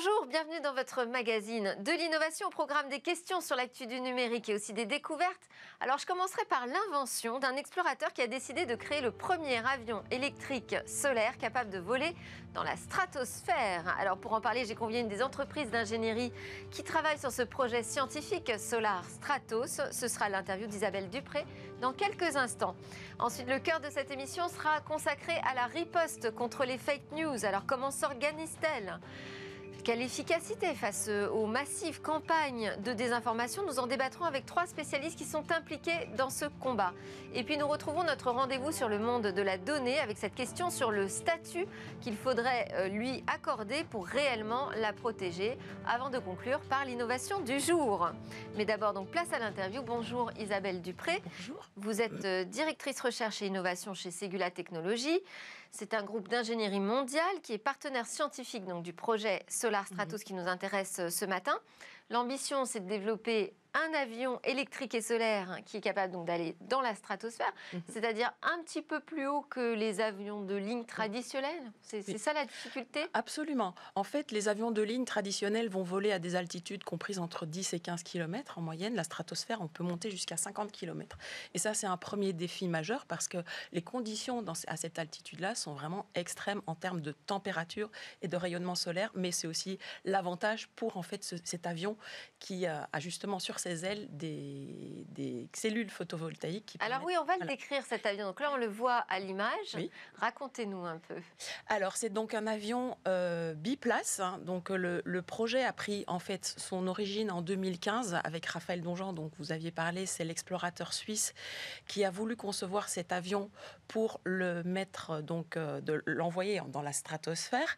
Bonjour, bienvenue dans votre magazine de l'innovation au programme des questions sur l'actu du numérique et aussi des découvertes. Alors je commencerai par l'invention d'un explorateur qui a décidé de créer le premier avion électrique solaire capable de voler dans la stratosphère. Alors pour en parler, j'ai convié une des entreprises d'ingénierie qui travaille sur ce projet scientifique Solar Stratos. Ce sera l'interview d'Isabelle Dupré dans quelques instants. Ensuite, le cœur de cette émission sera consacré à la riposte contre les fake news. Alors comment s'organise-t-elle quelle efficacité face euh, aux massives campagnes de désinformation Nous en débattrons avec trois spécialistes qui sont impliqués dans ce combat. Et puis nous retrouvons notre rendez-vous sur le monde de la donnée avec cette question sur le statut qu'il faudrait euh, lui accorder pour réellement la protéger avant de conclure par l'innovation du jour. Mais d'abord donc place à l'interview. Bonjour Isabelle Dupré. Bonjour. Vous êtes euh, directrice recherche et innovation chez Segula Technologies. C'est un groupe d'ingénierie mondiale qui est partenaire scientifique donc, du projet Solar Stratos mhm. qui nous intéresse euh, ce matin. L'ambition, c'est de développer un avion électrique et solaire qui est capable donc d'aller dans la stratosphère, mhm. c'est-à-dire un petit peu plus haut que les avions de ligne traditionnels. C'est ça la difficulté Absolument. En fait, les avions de ligne traditionnels vont voler à des altitudes comprises entre 10 et 15 km en moyenne. La stratosphère, on peut monter jusqu'à 50 km. Et ça, c'est un premier défi majeur parce que les conditions dans, à cette altitude-là sont vraiment extrêmes en termes de température et de rayonnement solaire, mais c'est aussi l'avantage pour en fait cet avion qui euh, a justement sur cette ailes des, cellules photovoltaïques. Alors oui, on va le décrire cet avion. Donc là, on le voit à l'image. Racontez-nous un peu. Alors c'est donc un avion euh, biplace. Hein. Donc euh, le, projet a pris en fait son origine en 2015 avec Raphaël Donjean. Donc vous aviez parlé, c'est l'explorateur suisse qui a voulu concevoir cet avion pour le mettre donc euh, de l'envoyer dans la stratosphère.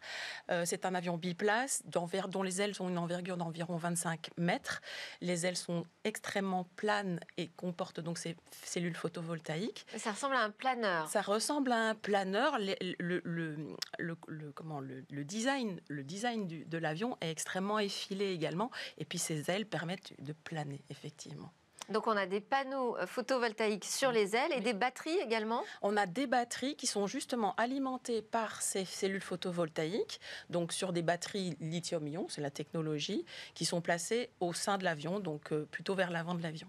c'est un avion biplace dont les ailes ont une envergure d'environ 25 mètres. Les ailes sont extrêmement planes et comporte donc ces cellules photovoltaïques. Ça ressemble à un planeur. Ça ressemble à un planeur. Le, comment, le, design, le design de l'avion est extrêmement effilé également. Et puis ces ailes permettent de planer, effectivement. Donc on a des panneaux euh, photovoltaïques sur les ailes et des batteries également On a des batteries qui sont justement alimentées par ces cellules photovoltaïques, donc sur des batteries lithium-ion, c'est la technologie, qui sont placées au sein de l'avion, donc euh, plutôt vers l'avant de l'avion.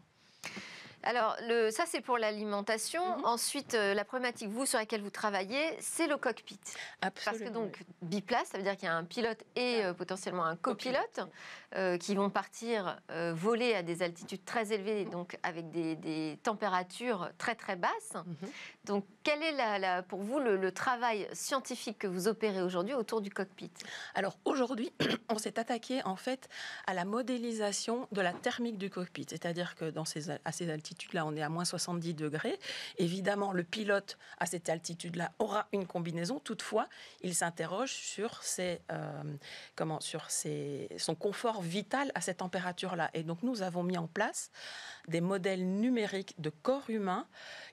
Alors, le, ça, c'est pour l'alimentation. Mhm. Ensuite, euh, la problématique, vous, sur laquelle vous travaillez, c'est le cockpit. Parce que donc, biplace, ça veut dire qu'il y a un pilote et ah. euh, potentiellement un copilote euh, qui vont partir voler à des altitudes très élevées, donc avec des, températures très, très basses. Mhm. Donc, quel est pour vous le, travail scientifique que vous opérez aujourd'hui autour du cockpit Alors, aujourd'hui, on s'est attaqué, en fait, à la modélisation de la thermique du cockpit. C'est-à-dire que dans à ces altitudes, là on est à moins 70 degrés. Évidemment, le pilote à cette altitude-là aura une combinaison. Toutefois, il s'interroge sur, ses, euh, comment, sur ses, son confort vital à cette température-là. Et donc, nous avons mis en place des modèles numériques de corps humain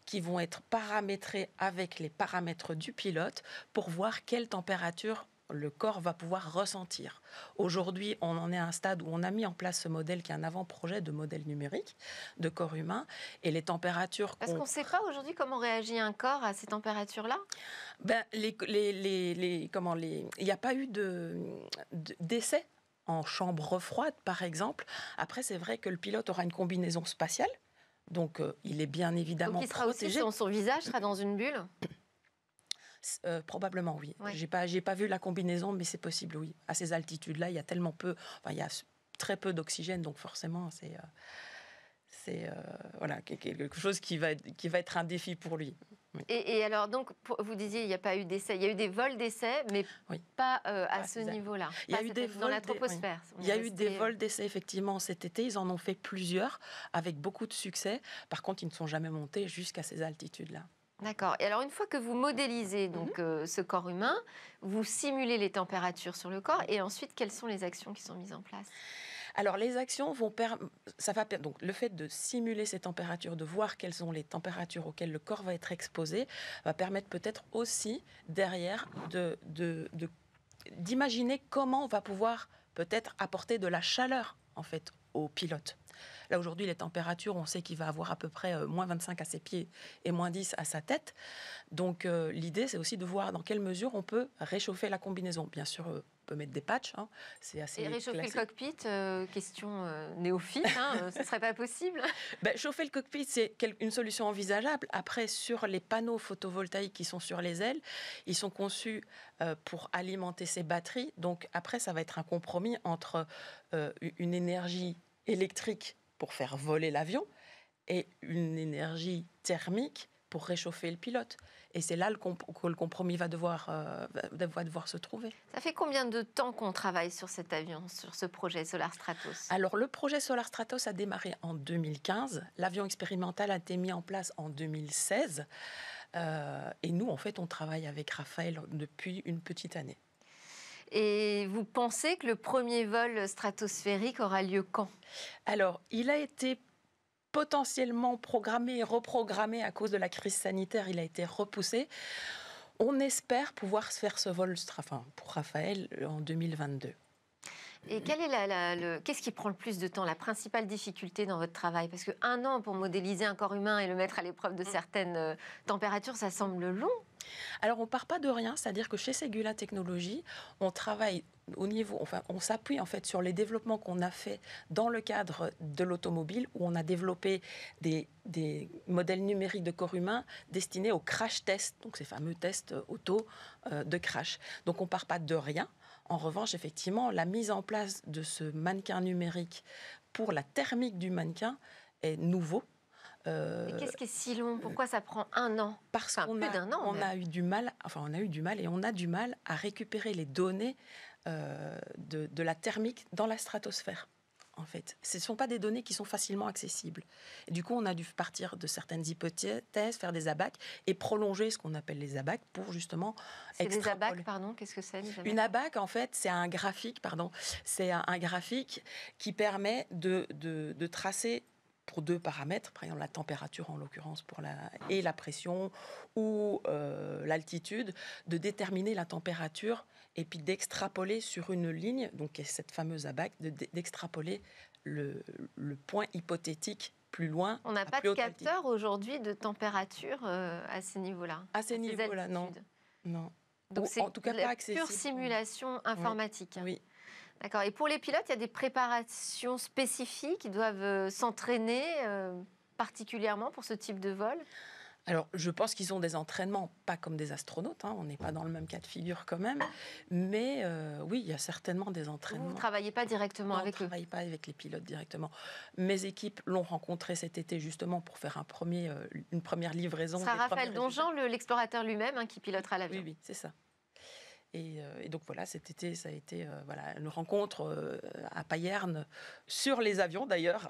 qui vont être paramétrés avec les paramètres du pilote pour voir quelle température le corps va pouvoir ressentir. Aujourd'hui, on en est à un stade où on a mis en place ce modèle qui est un avant-projet de modèle numérique de corps humain et les températures. Parce qu'on ne sait pas aujourd'hui comment réagit un corps à ces températures-là. Ben, les, comment les, il n'y a pas eu de d'essai en chambre froide par exemple. Après, c'est vrai que le pilote aura une combinaison spatiale. Donc, euh, il est bien évidemment donc, il sera Aussi, son visage sera dans une bulle euh, probablement oui. Je J'ai pas, j'ai pas vu la combinaison, mais c'est possible oui. À ces altitudes-là, il y a tellement peu, enfin il y a très peu d'oxygène, donc forcément c'est, euh, c'est euh, voilà quelque chose qui va, qui va être un défi pour lui. Et, alors, donc, vous disiez, il n'y a pas eu d'essai. Il y a eu des vols d'essai, mais pas à ce niveau-là. Il y a eu des vols dans la troposphère. Il y a eu des vols d'essai, effectivement, cet été. Ils en ont fait plusieurs, avec beaucoup de succès. Par contre, ils ne sont jamais montés jusqu'à ces altitudes-là. D'accord. Et alors une fois que vous modélisez mmh donc euh, ce corps humain, vous simulez les températures sur le corps et ensuite quelles sont les actions qui sont mises en place alors les actions vont ça va donc le fait de simuler ces températures, de voir quelles sont les températures auxquelles le corps va être exposé, va permettre peut-être aussi derrière de d'imaginer comment on va pouvoir peut-être apporter de la chaleur en fait au pilote Là, aujourd'hui, les températures, on sait qu'il va avoir à peu près euh, moins 25 à ses pieds et moins 10 à sa tête. Donc, euh, l'idée, c'est aussi de voir dans quelle mesure on peut réchauffer la combinaison. Bien sûr, euh, on peut mettre des patchs. Hein. c'est assez. Et réchauffer le cockpit, question néophyte, hein, ce ne serait pas possible ben, Chauffer le cockpit, c'est une solution envisageable. Après, sur les panneaux photovoltaïques qui sont sur les ailes, ils sont conçus pour alimenter ces batteries. Donc, après, ça va être un compromis entre une énergie électrique pour faire voler l'avion et une énergie thermique pour réchauffer le pilote. Et c'est là le que le compromis va devoir, euh, devoir se trouver. Ça fait combien de temps qu'on travaille sur cet avion, sur ce projet Solar Stratos Alors le projet Solar Stratos a démarré en 2015. L'avion expérimental a été mis en place en 2016. Euh, et nous, en fait, on travaille avec Raphaël depuis une petite année. Et vous pensez que le premier vol stratosphérique aura lieu quand Alors, il a été potentiellement programmé et reprogrammé à cause de la crise sanitaire. Il a été repoussé. On espère pouvoir faire ce vol enfin, pour Raphaël euh, en 2022. Et est qu'est-ce qui prend le plus de temps, la principale difficulté dans votre travail Parce qu'un an pour modéliser un corps humain et le mettre à l'épreuve de mm. certaines euh, températures, ça semble long. Alors, on part pas de rien, c'est-à-dire que chez Segula Technologies, on travaille au niveau, on s'appuie en fait sur les développements qu'on a fait dans le cadre de l'automobile, où on a développé des, modèles numériques de corps humain destinés aux crash tests, donc ces fameux tests euh, auto euh, de crash. Donc on part pas de rien. En revanche, effectivement, la mise en place de ce mannequin numérique pour la thermique du mannequin est nouveau euh, Mais Qu'est-ce qui est si long Pourquoi ça prend un an Parce qu'on a, an, on a eu du mal, enfin on a eu du mal et on a du mal à récupérer les données euh, de, la thermique dans la stratosphère. En fait, ce ne sont pas des données qui sont facilement accessibles. du coup, on a dû partir de certaines hypothèses, faire des abacs et prolonger ce qu'on appelle les abacs pour justement. C'est des abacs, pardon. Qu'est-ce que c'est Une abac, en fait, c'est un graphique, pardon, c'est un, graphique qui permet de, de tracer pour deux paramètres, par exemple la température en l'occurrence pour la, et la pression ou euh, l'altitude, de déterminer la température et puis d'extrapoler sur une ligne, donc cette fameuse abac, d'extrapoler le, point hypothétique plus loin. On n'a pas de capteur aujourd'hui de température euh, à ces niveaux-là. À ces niveaux-là, non. non. Donc c'est en tout cas pure simulation informatique. oui. D'accord. Et pour les pilotes, il y a des préparations spécifiques Ils doivent euh, s'entraîner euh, particulièrement pour ce type de vol alors, je pense qu'ils ont des entraînements, pas comme des astronautes, hein. on n'est pas dans le même cas de figure quand même, mais euh, oui, il y a certainement des entraînements. Vous ne travaillez pas directement avec eux On ne travaille pas avec les pilotes directement. Mes équipes l'ont rencontré cet été justement pour faire un premier, une première livraison. Ce sera Raphaël Jean, l'explorateur lui-même, hein, qui pilotera l'avion. Oui, oui, c'est ça. Euh, et, donc voilà, cet été, ça a été euh, une rencontre euh, à Payerne, sur les avions d'ailleurs,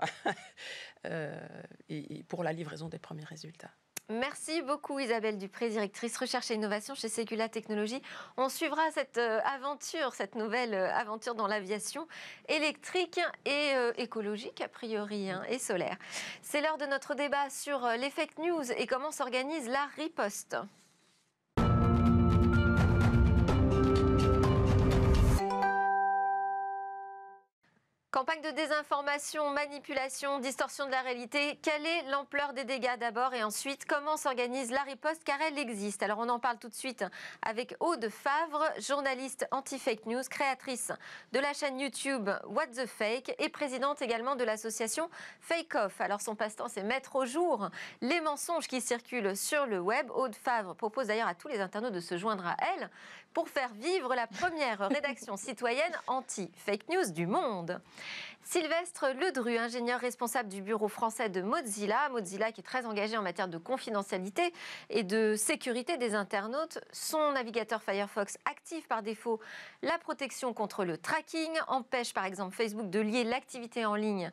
et, pour la livraison des premiers résultats. Merci beaucoup Isabelle Dupré, directrice recherche et innovation chez Sécula Technologies. On suivra cette aventure, cette nouvelle aventure dans l'aviation électrique et écologique a priori hein, et solaire. C'est l'heure de notre débat sur les fake news et comment s'organise la riposte. Campagne de désinformation, manipulation, distorsion de la réalité. Quelle est l'ampleur des dégâts d'abord et ensuite comment s'organise la riposte car elle existe Alors on en parle tout de suite avec Aude Favre, journaliste anti-fake news, créatrice de la chaîne YouTube What the Fake et présidente également de l'association Fake Off. Alors son passe-temps c'est mettre au jour les mensonges qui circulent sur le web. Aude Favre propose d'ailleurs à tous les internautes de se joindre à elle pour faire vivre la première rédaction citoyenne anti-fake news du monde. Sylvestre Ledru, ingénieur responsable du bureau français de Mozilla, Mozilla qui est très engagé en matière de confidentialité et de sécurité des internautes, son navigateur Firefox active par défaut la protection contre le tracking, empêche par exemple Facebook de lier l'activité en ligne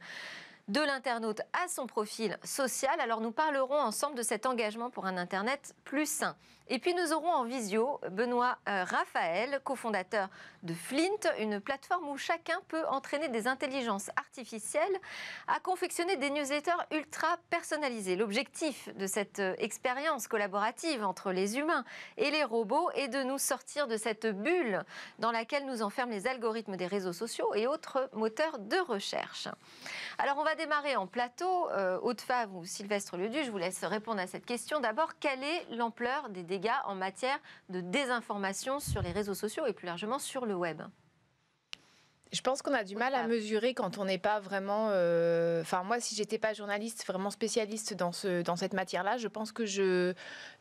de l'internaute à son profil social. Alors nous parlerons ensemble de cet engagement pour un Internet plus sain. Et puis nous aurons en visio Benoît euh, Raphaël, cofondateur de Flint, une plateforme où chacun peut entraîner des intelligences artificielles à confectionner des newsletters ultra personnalisés. L'objectif de cette euh, expérience collaborative entre les humains et les robots est de nous sortir de cette bulle dans laquelle nous enferment les algorithmes des réseaux sociaux et autres moteurs de recherche. Alors on va démarrer en plateau. Euh, Haute Fave ou Sylvestre Leduc, je vous laisse répondre à cette question. D'abord, quelle est l'ampleur des dégâts dégâts en matière de désinformation sur les réseaux sociaux et plus largement sur le web je pense qu'on a du mal à mesurer quand on n'est pas vraiment. Euh, enfin, moi, si j'étais pas journaliste, vraiment spécialiste dans, ce, dans cette matière-là, je pense que je,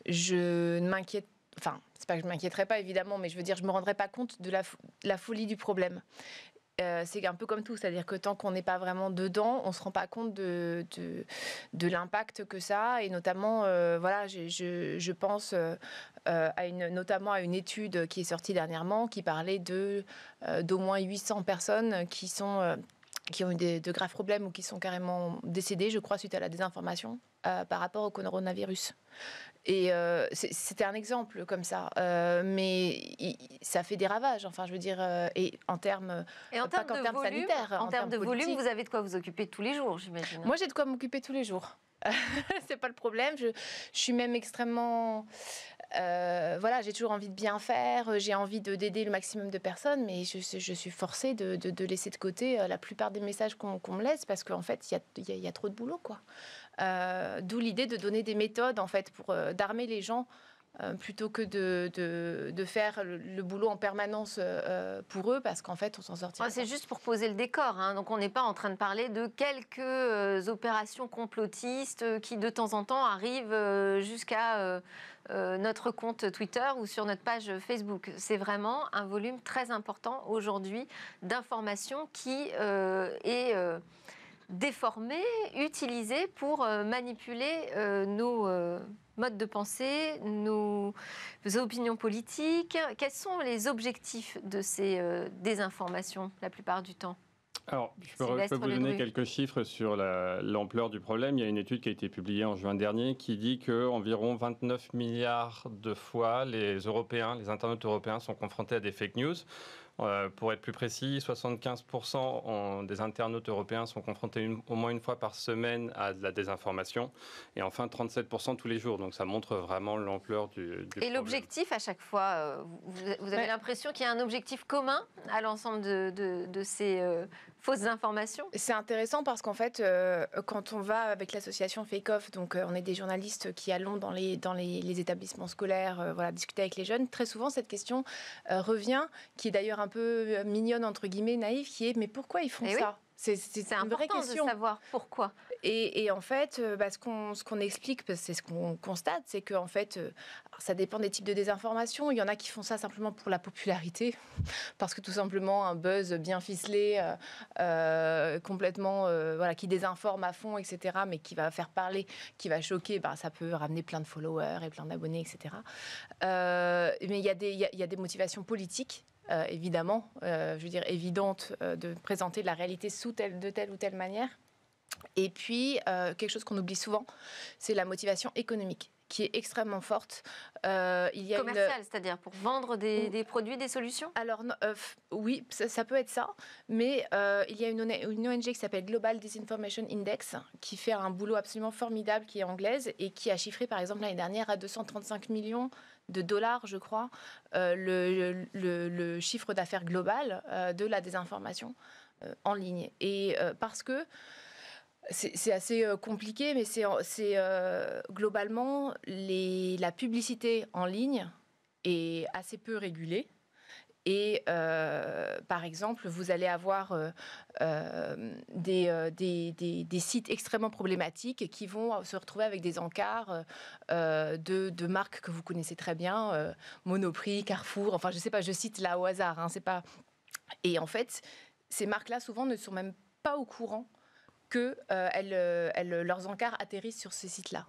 ne m'inquiète enfin, c'est pas que je m'inquiéterais pas évidemment, mais je veux dire, je me rendrais pas compte de la, la folie du problème. Euh, c'est un peu comme tout, c'est-à-dire que tant qu'on n'est pas vraiment dedans, on ne se rend pas compte de, l'impact que ça a. Et notamment, euh, voilà, je, pense euh, à une, notamment à une étude qui est sortie dernièrement qui parlait de d'au moins 800 personnes qui sont qui ont eu de graves problèmes ou qui sont carrément décédées, je crois, suite à la désinformation par rapport au coronavirus. Et euh, c'était un exemple comme ça, euh, mais ça fait des ravages. Enfin, je veux dire, euh, et en termes, en termes, sanitaires, en, termes, de volume, vous avez de quoi vous occuper tous les jours, j'imagine. Moi, j'ai de quoi m'occuper tous les jours. c'est pas le problème. je suis même extrêmement euh, voilà, j'ai toujours envie de bien faire, euh, j'ai envie d'aider le maximum de personnes, mais je, suis forcée de, laisser de côté euh, la plupart des messages qu'on me laisse parce qu'en fait, il y, a, trop de boulot, quoi. D'où l'idée de donner des méthodes, en fait, pour d'armer les gens euh, plutôt que de, de, faire le, boulot en permanence euh, euh, pour eux, parce qu'en fait, on s'en sortira. C'est juste pour poser le décor. Hein. Donc, on n'est pas en train de parler de quelques opérations complotistes qui, de temps en temps, arrivent jusqu'à notre compte Twitter ou sur notre page Facebook. C'est vraiment un volume très important aujourd'hui d'informations qui est déformés, utilisés pour euh, manipuler euh, nos euh, modes de pensée, nos opinions politiques Quels sont les objectifs de ces désinformations la plupart du temps alors, je peux, vous donner quelques chiffres sur l'ampleur du problème. Il y a une étude qui a été publiée en juin dernier qui dit qu'environ 29 milliards de fois, les Européens, les internautes européens sont confrontés à des fake news. Euh, pour être plus précis, 75% des internautes européens sont confrontés au moins une fois par semaine à de la désinformation. Et enfin, 37% tous les jours. Donc ça montre vraiment l'ampleur du, Et l'objectif à chaque fois, euh, vous, avez l'impression qu'il y a un objectif commun à l'ensemble de, ces euh, fausses informations C'est intéressant parce qu'en fait, euh, quand on va avec l'association Fake Off, donc euh, on est des journalistes qui allons dans les, établissements scolaires, euh, voilà, discuter avec les jeunes, très souvent cette question revient, qui est d'ailleurs un peu mignonne, entre guillemets, naïve, qui est mais pourquoi ils font eh ça c'est important de savoir pourquoi. Et, en fait, euh, bah, ce qu'on explique, c'est ce qu'on constate, c'est que en fait, euh, ça dépend des types de désinformation. Il y en a qui font ça simplement pour la popularité, parce que tout simplement un buzz bien ficelé, euh, complètement, voilà, qui désinforme à fond, etc., mais qui va faire parler, qui va choquer, bah, ça peut ramener plein de followers et plein d'abonnés, etc. mais il y, a des, il y a des motivations politiques euh, évidemment, euh, je veux dire, évidente euh, de présenter la réalité sous telle, de telle ou telle manière. Et puis, quelque chose qu'on oublie souvent, c'est la motivation économique qui est extrêmement forte. il y a commercial, c'est-à-dire pour vendre des, produits, des solutions Alors oui, ça, peut être ça, mais il y a une, une ONG qui s'appelle Global Disinformation Index qui fait un boulot absolument formidable, qui est anglaise et qui a chiffré par exemple l'année dernière à 235 millions de dollars, je crois, euh, le, chiffre d'affaires global euh, de la désinformation euh, en ligne. Et parce que c'est assez compliqué, mais c'est globalement les, la publicité en ligne est assez peu régulée. Et euh, par exemple, vous allez avoir euh, euh, des, sites extrêmement problématiques qui vont se retrouver avec des encarts de, marques que vous connaissez très bien, Monoprix, Carrefour, enfin je sais pas, je cite là au hasard, hein, c'est pas. Et en fait, ces marques-là souvent ne sont même pas au courant que euh, euh, euh, leurs encarts atterrissent sur ces sites-là.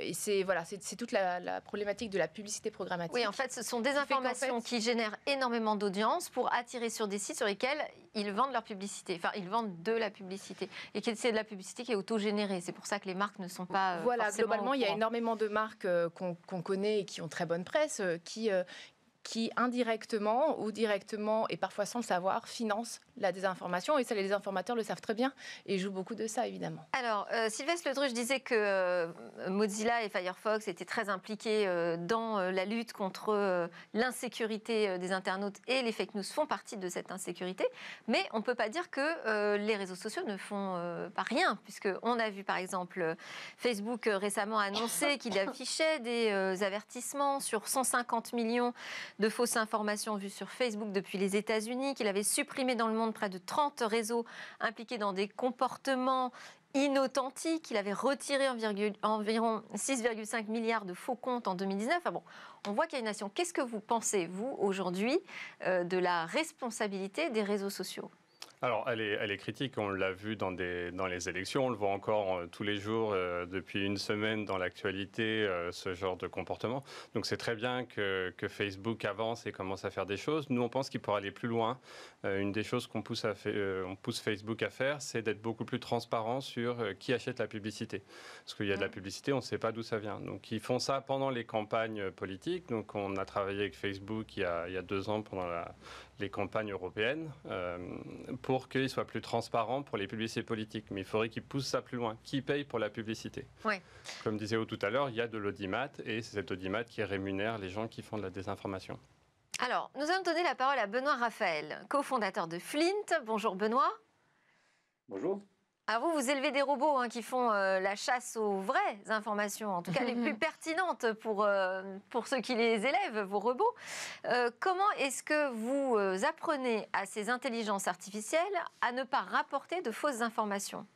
et c'est voilà, c'est toute la, problématique de la publicité programmatique. Oui, en fait, ce sont des informations qui génèrent énormément d'audience pour attirer sur des sites sur lesquels ils vendent leur publicité. Enfin, ils vendent de la publicité et c'est de la publicité qui est auto-générée. C'est pour ça que les marques ne sont pas. Voilà, globalement, il y a énormément de marques qu'on connaît et qui ont très bonne presse, qui qui indirectement ou directement et parfois sans le savoir finance la désinformation et ça les désinformateurs le savent très bien et jouent beaucoup de ça évidemment. Alors euh, Sylvestre Ledruche disait que euh, Mozilla et Firefox étaient très impliqués euh, dans euh, la lutte contre l'insécurité des internautes et les fake news font partie de cette insécurité mais on ne peut pas dire que les réseaux sociaux ne font pas rien puisque on a vu par exemple Facebook récemment annoncer qu'il affichait des avertissements sur 150 millions de fausses informations vues sur Facebook depuis les États-Unis, qu'il avait supprimé dans le monde près de 30 réseaux impliqués dans des comportements inauthentiques, qu'il avait retiré environ 6,5 milliards de faux comptes en 2019. bon, on voit qu'il y a une nation. Qu'est-ce que vous pensez, vous, aujourd'hui, euh, de la responsabilité des réseaux sociaux alors, elle est, elle est critique, on l'a vu dans, des, dans les élections, on le voit encore euh, tous les jours, euh, depuis une semaine dans l'actualité, euh, ce genre de comportement. Donc, c'est très bien que, Facebook avance et commence à faire des choses. Nous, on pense qu'il pourrait aller plus loin. une des choses qu'on pousse, à on pousse Facebook à faire, c'est d'être beaucoup plus transparent sur qui achète la publicité. Parce qu'il y a de la mm. publicité, on ne sait pas d'où ça vient. Donc, ils font ça pendant les campagnes politiques. Donc, on a travaillé avec Facebook il il y a deux ans pendant la, les campagnes européennes euh, pour qu'ils soient plus transparents pour les publicités politiques. Mais il faudrait qu'ils poussent ça plus loin. Qui paye pour la publicité Comme disait O tout à l'heure, il y a de l'audimat et c'est cet audimat qui rémunère les gens qui font de la désinformation. Alors, nous allons donner la parole à Benoît Raphaël, cofondateur de Flint. Bonjour Benoît. Bonjour vous, vous élevez des robots hein, qui font euh, la chasse aux vraies informations, en tout cas les plus pertinentes pour, euh, pour ceux qui les élèvent, vos robots. Euh, comment est-ce que vous apprenez à ces intelligences artificielles à ne pas rapporter de fausses informations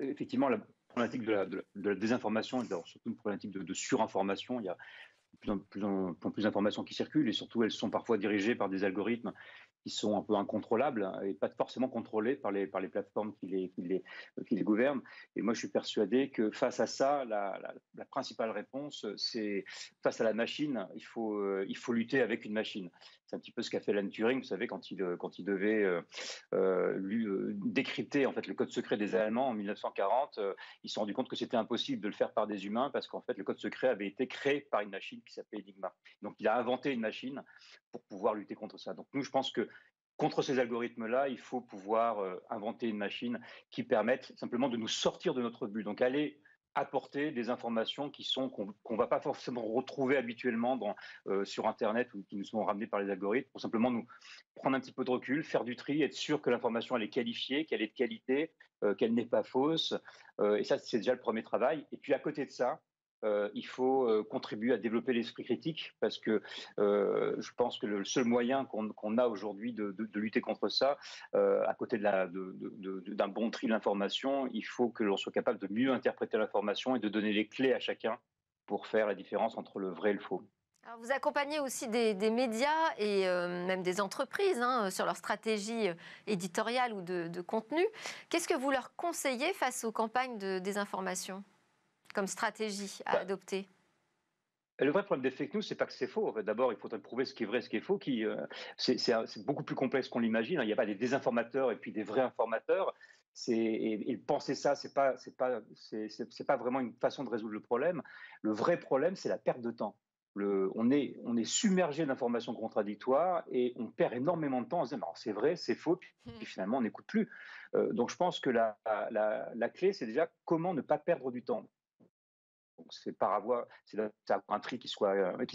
effectivement, la problématique de la, désinformation, et surtout une problématique de, surinformation, il y a plus en plus d'informations qui circulent et surtout elles sont parfois dirigées par des algorithmes qui sont un peu incontrôlables hein, et pas forcément contrôlés par les, par les plateformes qui les, euh, les, gouvernent. Et moi, je suis persuadé que face à ça, la, la, principale réponse, euh, c'est face à la machine, il faut, euh, il faut lutter avec une machine. C'est un petit peu ce qu'a fait Alan Turing, vous savez, quand il, quand il devait décrypter en fait, le code secret des Allemands en 1940. ils se sont rendus compte que c'était impossible de le faire par des humains parce qu'en fait, le code secret avait été créé par une machine qui s'appelait Enigma. Donc, il a inventé une machine pour pouvoir lutter contre ça. Donc, nous, je pense que contre ces algorithmes-là, il faut pouvoir euh, inventer une machine qui permette simplement de nous sortir de notre but. Donc aller apporter des informations qui sont qu'on ne va pas forcément retrouver habituellement dans, euh, sur Internet ou qui nous sont ramenées par les algorithmes, pour simplement nous prendre un petit peu de recul, faire du tri, être sûr que l'information elle est qualifiée, qu'elle est de qualité, euh, qu'elle n'est pas fausse. et ça, c'est déjà le premier travail. Et puis à côté de ça, euh, il faut euh, contribuer à développer l'esprit critique parce que euh, je pense que le seul moyen qu'on a aujourd'hui de, lutter contre ça, à côté d'un bon tri de l'information, il faut que l'on soit capable de mieux interpréter l'information et de donner les clés à chacun pour faire la différence entre le vrai et le faux. vous accompagnez aussi des, médias et même des entreprises hein, sur leur stratégie éditoriale ou de contenu. Qu'est-ce que vous leur conseillez face aux campagnes de désinformation comme stratégie à bah, adopter le vrai problème des fake news, c'est pas que c'est faux. D'abord, il faudrait prouver ce qui est vrai, ce qui est faux. Qui, euh, c'est, beaucoup plus complexe qu'on l'imagine. Hein. Il n'y a pas des désinformateurs et puis des vrais informateurs. et, penser ça, c'est pas, pas, pas vraiment une façon de résoudre le problème. Le vrai problème, c'est la perte de temps. Le, on, est, on est submergé d'informations contradictoires et on perd énormément de temps en se disant c'est vrai, c'est faux, puis, hmm. finalement on n'écoute plus. Euh, donc je pense que la, clé, c'est déjà comment ne pas perdre du temps. Donc c'est par avoir, c'est un tri euh, qui soit,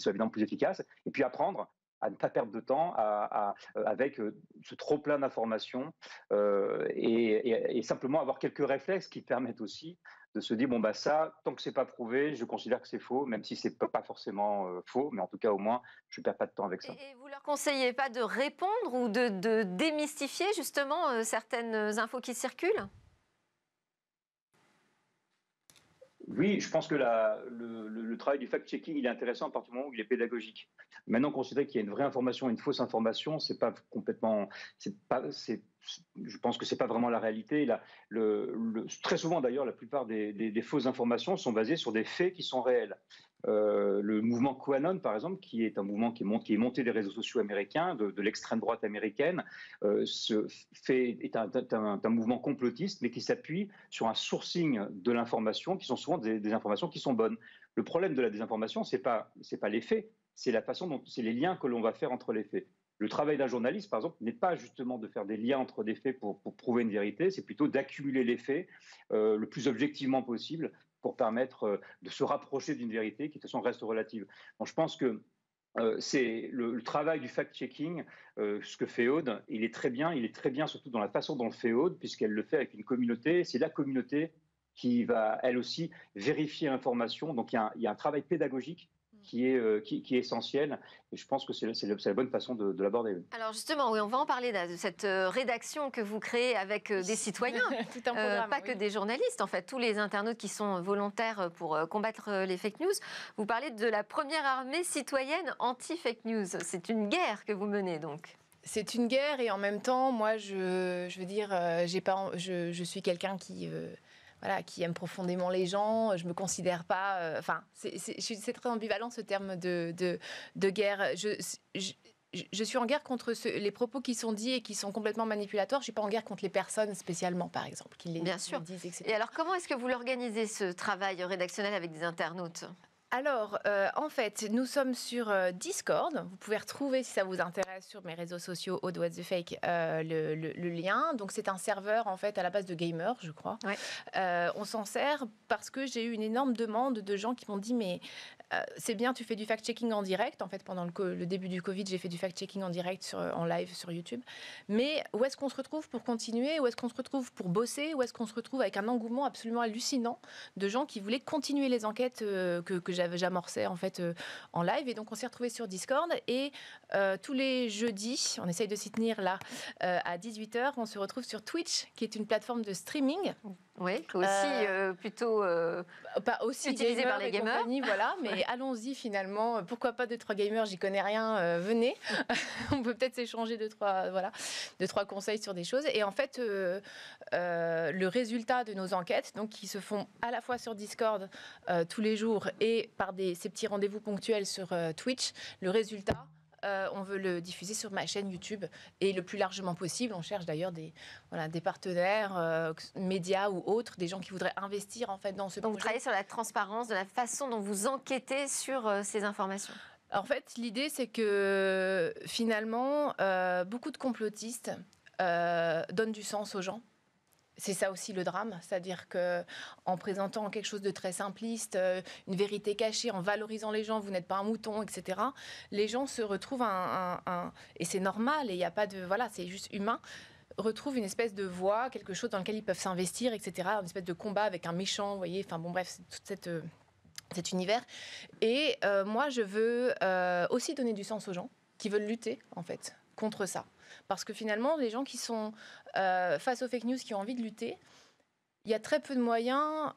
évidemment plus efficace. Et puis apprendre à ne pas perdre de temps euh, avec euh, ce trop plein d'informations et, simplement avoir quelques réflexes qui permettent aussi de se dire bon bah ça tant que c'est pas prouvé je considère que c'est faux même si c'est pas forcément faux mais en tout cas au moins je perds pas de temps avec ça. Et, vous vous leur conseillez pas de répondre ou de, démystifier justement certaines infos qui circulent? Oui, je pense que le, travail du fact-checking, il est intéressant à partir du moment où il est pédagogique. Maintenant, considérer qu'il y a une vraie information et une fausse information, c'est pas complètement, c'est pas, je pense que c'est pas vraiment la réalité. très souvent, d'ailleurs, la plupart des, fausses informations sont basées sur des faits qui sont réels. Euh, le mouvement QAnon, par exemple, qui est un mouvement qui est, monté, des réseaux sociaux américains, de, l'extrême droite américaine, euh, fait, est un, mouvement complotiste, mais qui s'appuie sur un sourcing de l'information, qui sont souvent des, informations qui sont bonnes. Le problème de la désinformation, c'est pas pas les faits, c'est la façon dont c'est les liens que l'on va faire entre les faits. Le travail d'un journaliste, par exemple, n'est pas justement de faire des liens entre des faits pour, prouver une vérité, c'est plutôt d'accumuler les faits euh, le plus objectivement possible pour permettre euh, de se rapprocher d'une vérité qui de toute façon reste relative. je pense que euh, c'est le, travail du fact-checking, euh, ce que fait Aude, il est très bien, il est très bien surtout dans la façon dont le fait Aude, puisqu'elle le fait avec une communauté, c'est la communauté qui va elle aussi vérifier l'information. Donc il y, a un travail pédagogique Mm. qui est, euh, qui, est essentielle. Et je pense que c'est la bonne façon de, l'aborder. Alors justement, on va en parler de cette euh, rédaction que vous créez avec euh, des citoyens, Tout pas que des journalistes, en fait, tous les internautes qui sont volontaires pour combattre les fake news. Vous parlez de la première armée citoyenne anti-fake news. C'est une guerre que vous menez donc c'est une guerre et en même temps, moi, je, veux dire, j'ai pas, je, suis quelqu'un qui, voilà, qui aime profondément les gens. Je me considère pas. Euh, enfin, c'est très ambivalent ce terme de, de, de guerre. Je, je, suis en guerre contre les propos qui sont dits et qui sont complètement manipulatoires. Je suis pas en guerre contre les personnes spécialement, par exemple, qui les, Bien sûr. Et alors, comment est-ce que vous l'organisez ce travail rédactionnel avec des internautes alors, euh, en fait, nous sommes sur euh, Discord. Vous pouvez retrouver, si ça vous intéresse, sur mes réseaux sociaux, au What's the Fake, euh, le, lien. Donc, c'est un serveur, en fait, à la base de gamers, je crois. on s'en sert parce que j'ai eu une énorme demande de gens qui m'ont dit Mais euh, c'est bien, tu fais du fact-checking en direct. En fait, pendant le, début du Covid, j'ai fait du fact-checking en direct sur, en live sur YouTube. Mais où est-ce qu'on se retrouve pour continuer Où est-ce qu'on se retrouve pour bosser Où est-ce qu'on se retrouve avec un engouement absolument hallucinant de gens qui voulaient continuer les enquêtes euh, que, que j'avais amorcées en fait euh, en live. Et donc, on s'est retrouvé sur Discord. Et tous les jeudis, on essaye de s'y tenir là, à 18h, on se retrouve sur Twitch, qui est une plateforme de streaming. Oui, aussi euh, euh, plutôt euh, pas aussi utilisé par les gamers. Voilà, mais allons-y finalement. Pourquoi pas deux trois gamers J'y connais rien. venez, on peut peut-être s'échanger deux trois voilà, deux trois conseils sur des choses. Et en fait, le résultat de nos enquêtes, donc qui se font à la fois sur Discord tous les jours et par des, ces petits rendez-vous ponctuels sur Twitch, le résultat euh, on veut le diffuser sur ma chaîne YouTube et le plus largement possible. On cherche d'ailleurs des, partenaires, euh, médias ou autres, des gens qui voudraient investir dans ce Donc vous travaillez sur la transparence, de la façon dont vous enquêtez sur euh, ces informations en fait, l'idée, c'est que finalement, beaucoup de complotistes donnent du sens aux gens c'est ça aussi le drame, c'est-à-dire que en présentant quelque chose de très simpliste, euh, une vérité cachée, en valorisant les gens, vous n'êtes pas un mouton, etc. Les gens se retrouvent un, un, et c'est normal, et il n'y a pas de voilà, c'est juste humain retrouvent une espèce de voie, quelque chose dans lequel ils peuvent s'investir, etc. Une espèce de combat avec un méchant, vous voyez. Enfin bon, bref, toute cette euh, cet univers. Et euh, moi, je veux aussi donner du sens aux gens qui veulent lutter en fait contre ça. Parce que finalement, les gens qui sont euh, face aux fake news, qui ont envie de lutter, il y a très peu de moyens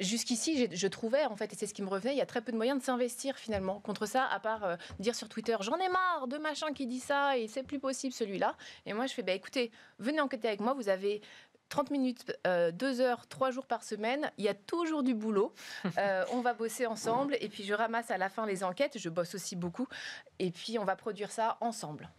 jusqu'ici, je trouvais, en fait, et c'est ce qui me revenait, il y a très peu de moyens de s'investir finalement contre ça, à part euh, dire sur Twitter j'en ai marre de machin qui dit ça et c'est plus possible celui-là. Et moi, je fais bah, écoutez, venez enquêter avec moi, vous avez. 30 minutes, 2 euh, heures, 3 jours par semaine, il y a toujours du boulot. on va bosser ensemble et puis je ramasse à la fin les enquêtes, je bosse aussi beaucoup et puis on va produire ça ensemble.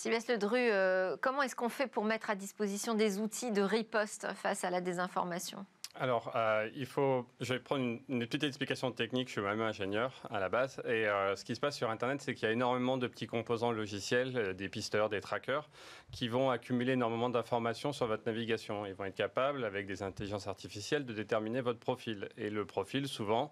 Sylvestre Le Dru, euh, comment est-ce qu'on fait pour mettre à disposition des outils de riposte face à la désinformation alors, euh, il faut. Je vais prendre une, petite explication technique. Je suis même ingénieur à la base. Et euh, ce qui se passe sur Internet, c'est qu'il y a énormément de petits composants logiciels, euh, des pisteurs, des trackers, qui vont accumuler énormément d'informations sur votre navigation. Ils vont être capables, avec des intelligences artificielles, de déterminer votre profil. Et le profil, souvent,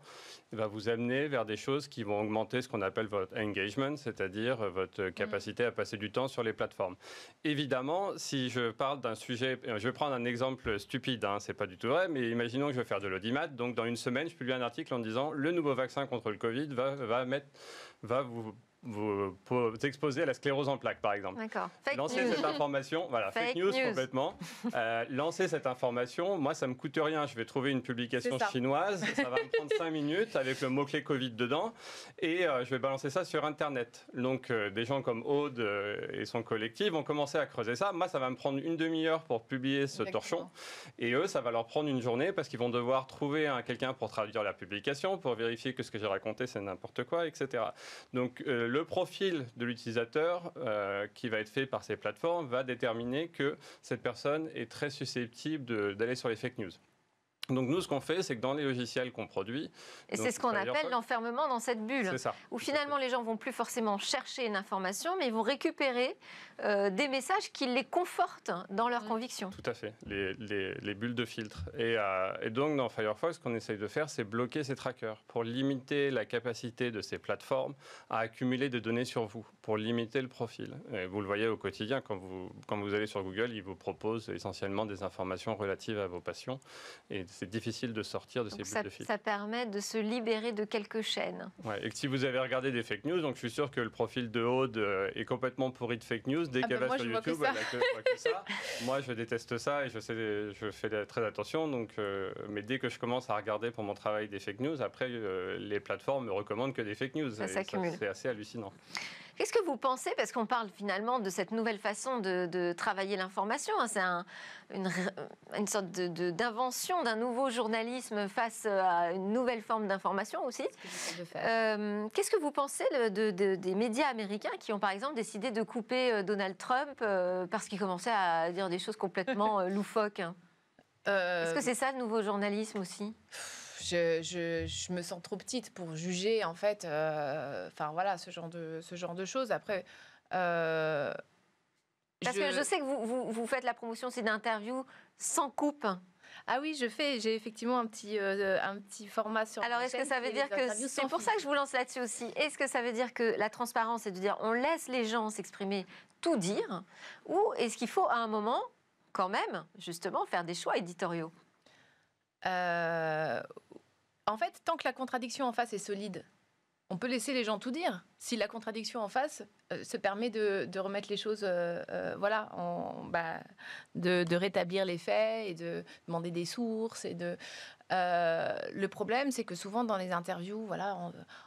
va vous amener vers des choses qui vont augmenter ce qu'on appelle votre engagement, c'est-à-dire votre mm. capacité à passer du temps sur les plateformes. Évidemment, si je parle d'un sujet, je vais prendre un exemple stupide. Hein, c'est pas du tout vrai, mais imaginons que je veux faire de l'audimat, donc dans une semaine, je publie un article en disant le nouveau vaccin contre le Covid va, va, mettre, va vous vous, vous exposer à la sclérose en plaques, par exemple. D'accord. Lancez cette information, voilà, fake, news, complètement. Euh, lancez cette information, moi ça me coûte rien, je vais trouver une publication chinoise, ça va me prendre 5 minutes avec le mot-clé Covid dedans, et euh, je vais balancer ça sur Internet. Donc euh, des gens comme Aude euh, et son collectif vont commencer à creuser ça. Moi ça va me prendre une demi-heure pour publier ce torchon, et eux ça va leur prendre une journée parce qu'ils vont devoir trouver quelqu'un pour traduire la publication, pour vérifier que ce que j'ai raconté c'est n'importe quoi, etc. Donc le profil de l'utilisateur euh, qui va être fait par ces plateformes va déterminer que cette personne est très susceptible d'aller sur les fake news. Donc nous, ce qu'on fait, c'est que dans les logiciels qu'on produit... Et c'est ce qu'on appelle l'enfermement dans cette bulle, ça, où finalement les gens vont plus forcément chercher une information, mais ils vont récupérer euh, des messages qui les confortent dans leurs conviction. Mmh. convictions. Tout à fait, les, bulles de filtre. Euh, et, donc dans Firefox, ce qu'on essaye de faire, c'est bloquer ces trackers pour limiter la capacité de ces plateformes à accumuler des données sur vous, pour limiter le profil. Et vous le voyez au quotidien, quand vous, quand vous allez sur Google, ils vous proposent essentiellement des informations relatives à vos passions. Et c'est difficile de sortir de ces ça, de fil. Ça permet de se libérer de quelques chaînes. et si vous avez regardé des fake news, donc je suis sûr que le profil de Aude euh, est complètement pourri de fake news. Dès ah qu'elle bah va sur YouTube, elle que, ça. moi, je déteste ça et je, je fais très attention. Donc, euh, mais dès que je commence à regarder pour mon travail des fake news, après, euh, les plateformes me recommandent que des fake news. Ça, c'est assez hallucinant. Qu'est-ce que vous pensez Parce qu'on parle finalement de cette nouvelle façon de, travailler l'information. Hein, c'est euh, une, sorte d'invention d'un nouveau journalisme face euh, à une nouvelle forme d'information aussi. Euh, qu'est-ce que vous pensez de, des médias américains qui ont par exemple décidé de couper Donald Trump parce qu'il commençait à dire des choses complètement loufoques hein Est-ce que c'est ça le nouveau journalisme aussi je, me sens trop petite pour juger, en fait, euh, enfin voilà, ce genre de, ce genre de choses. Après. Euh, Parce que je sais que vous, vous, faites la promotion aussi d'interviews sans coupe. Ah oui, je fais, j'ai effectivement un petit, euh, un petit format sur. Alors, est-ce que ça veut dire que. C'est pour ça que je vous lance là-dessus aussi. Est-ce que ça veut dire que la transparence, c'est de dire on laisse les gens s'exprimer, tout dire Ou est-ce qu'il faut à un moment, quand même, justement, faire des choix éditoriaux euh, en fait, tant que la contradiction en face est solide, on peut laisser les gens tout dire. Si la contradiction en face euh, se permet de, remettre les choses, euh, voilà, en, bah, de, rétablir les faits et de demander des sources et de euh, le problème, c'est que souvent dans les interviews, voilà,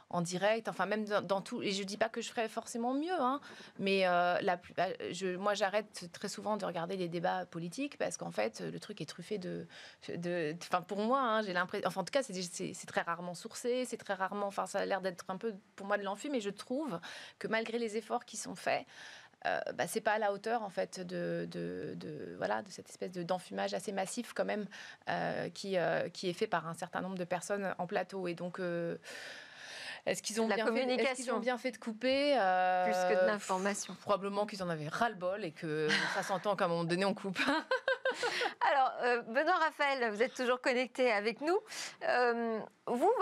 en, direct, enfin même dans, tout, et je dis pas que je ferais forcément mieux, hein, mais euh, la, euh, je, moi j'arrête très souvent de regarder les débats politiques parce qu'en fait le truc est truffé de, enfin pour moi, hein, j'ai l'impression, enfin en tout cas c'est très rarement sourcé, c'est très rarement, enfin ça a l'air d'être un peu pour moi de l'enfui, mais je trouve que malgré les efforts qui sont faits, euh, bah, c'est pas à la hauteur en fait de, de, voilà de cette espèce d'enfumage assez massif quand même euh, qui, euh, qui est fait par un certain nombre de personnes en plateau et donc est-ce qu'ils ont, bien Fait, bien fait de couper euh, Plus que de l'information. Probablement qu'ils en avaient ras-le-bol et que ça s'entend qu'à un moment donné, on coupe. Alors, euh, Benoît Raphaël, vous êtes toujours connecté avec nous. Euh, vous,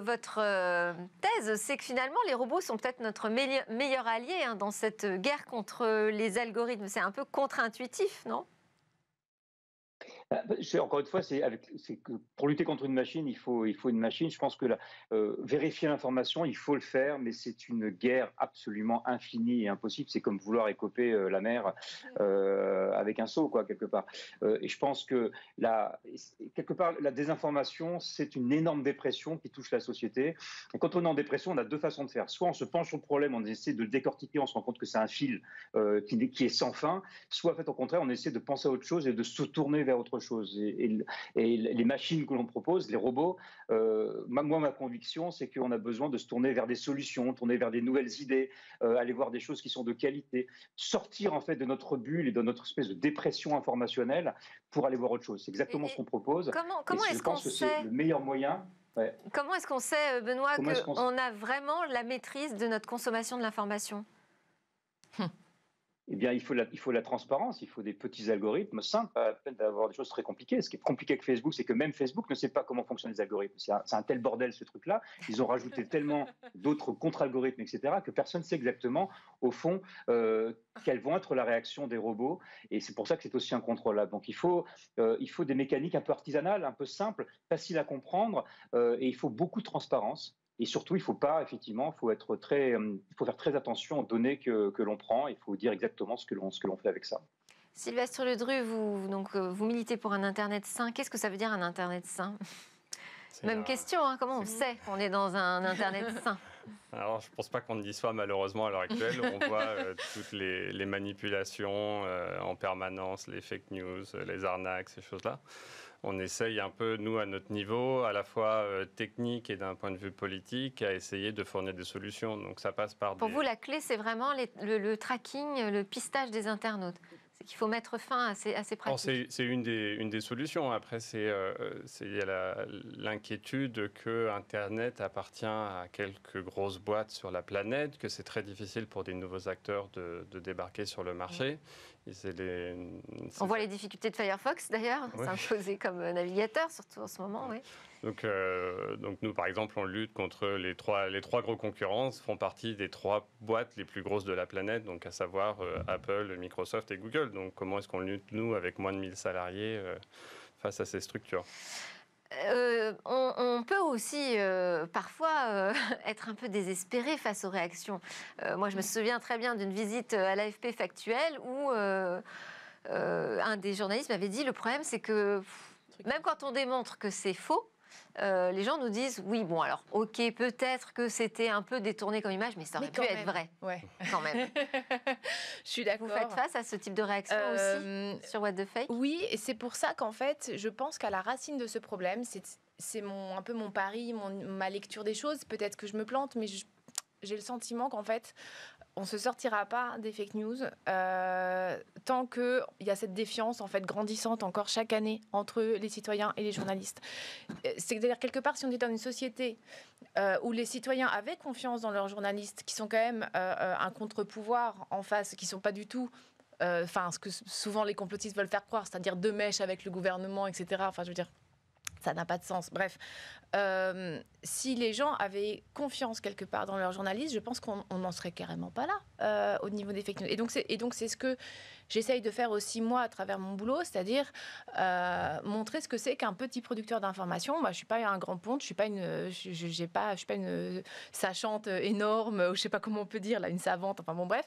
votre thèse, c'est que finalement, les robots sont peut-être notre meilleur allié hein, dans cette guerre contre les algorithmes. C'est un peu contre-intuitif, non bah, bah, encore une fois, c'est pour lutter contre une machine, il faut, il faut une machine. Je pense que euh, vérifier l'information, il faut le faire, mais c'est une guerre absolument infinie et impossible. C'est comme vouloir écoper euh, la mer mm. euh, avec un seau, quoi, quelque part. et je pense que quelque part, la désinformation, c'est une énorme dépression qui touche la société. quand on est en dépression, on a deux façons de faire. Soit on se penche sur le problème, on essaie de décortiquer, on se rend compte que c'est un fil qui, qui est sans fin. Soit, en fait, au contraire, on essaie de penser à autre chose et de se tourner vers autre choses. chose. Et, les machines que l'on propose, les robots, euh, moi, ma conviction, c'est qu'on a besoin de se tourner vers des solutions, tourner vers des nouvelles idées, euh, aller voir des choses qui sont de qualité, sortir en fait de notre bulle et de notre espèce de dépression informationnelle pour aller voir autre chose. C'est exactement ce qu'on propose. Comment, comment est-ce qu'on sait... c'est le meilleur moyen Comment est-ce qu'on sait, Benoît, qu'on on a vraiment la maîtrise de notre consommation de l'information eh bien, il faut, la, la transparence, il faut des petits algorithmes simples, à euh, peine d'avoir des choses très compliquées. Ce qui est compliqué avec Facebook, c'est que même Facebook ne sait pas comment fonctionnent les algorithmes. C'est un, tel bordel, ce truc-là. Ils ont rajouté tellement d'autres contre-algorithmes, etc., que personne ne sait exactement, au fond, euh, quelles vont être la réaction des robots. Et c'est pour ça que c'est aussi incontrôlable. Donc, il faut, euh, il faut des mécaniques un peu artisanales, un peu simples, faciles à comprendre, euh, et il faut beaucoup de transparence. Et surtout, il faut pas, effectivement, faut être très, il euh, faut faire très attention aux données que, l'on prend. Il faut dire exactement ce que l'on fait avec ça. Sylvestre Ledru, vous, donc, euh, vous militez pour un Internet sain. Qu'est-ce que ça veut dire un Internet sain Même question, hein, comment on sait qu'on est dans un Internet sain alors, je ne pense pas qu'on y soit malheureusement à l'heure actuelle. On voit euh, toutes les, manipulations euh, en permanence, les fake news, euh, les arnaques, ces choses-là. On essaye un peu, nous, à notre niveau, à la fois technique et d'un point de vue politique, à essayer de fournir des solutions. Donc, ça passe par. Pour vous, la clé, c'est vraiment le, tracking, le pistage des internautes c'est qu'il faut mettre fin à ces, pratiques. C'est une des, solutions. Après, c'est euh, a l'inquiétude que Internet appartient à quelques grosses boîtes sur la planète, que c'est très difficile pour des nouveaux acteurs de débarquer sur le marché. Les... On voit les difficultés de Firefox d'ailleurs C'est imposé comme euh, navigateur, surtout en ce moment. Oui. Donc, euh, donc nous, par exemple, on lutte contre les trois, les trois gros concurrents, font partie des trois boîtes les plus grosses de la planète, donc à savoir euh, Apple, Microsoft et Google. Donc comment est-ce qu'on lutte, nous, avec moins de 1000 salariés face à ces structures euh, on, peut aussi euh, parfois euh, être un peu désespéré face aux réactions. moi, je me mm. souviens très bien d'une visite à l'AFP factuelle où un des journalistes m'avait dit le problème, c'est que même quand on démontre que c'est faux, euh, les gens nous disent oui, bon, alors, ok, peut-être que c'était un peu détourné comme image, mais ça aurait pu être vrai. Ouais. Quand même. je suis d'accord. Vous faites face à ce type de réaction euh, aussi sur What the Fake Oui, et c'est pour ça qu'en fait, je pense qu'à la racine de ce problème, c'est mon, un peu mon pari, mon, ma lecture des choses. Peut-être que je me plante, mais je j'ai le sentiment qu'en fait, on se sortira pas des fake news euh, tant que il y a cette défiance en fait grandissante encore chaque année entre les citoyens et les journalistes. Euh, c'est-à-dire quelque part, si on est dans une société euh, où les citoyens avaient confiance dans leurs journalistes, qui sont quand même un contre-pouvoir en face, qui sont pas du tout enfin ce que souvent les complotistes veulent faire croire, c'est-à-dire deux mèches avec le gouvernement, etc. Enfin, je veux dire, ça n'a pas de sens. Bref, euh, si les gens avaient confiance quelque part dans leurs journalistes, je pense qu'on n'en serait carrément pas là euh, au niveau des fake Et donc, c'est, et donc c'est ce que j'essaye de faire aussi moi à travers mon boulot, c'est-à-dire euh, montrer ce que c'est qu'un petit producteur d'information. Moi, je suis pas un grand ponte, je suis pas une, j'ai pas, je suis pas une sachante énorme, ou je sais pas comment on peut dire là, une savante. Enfin bon, bref,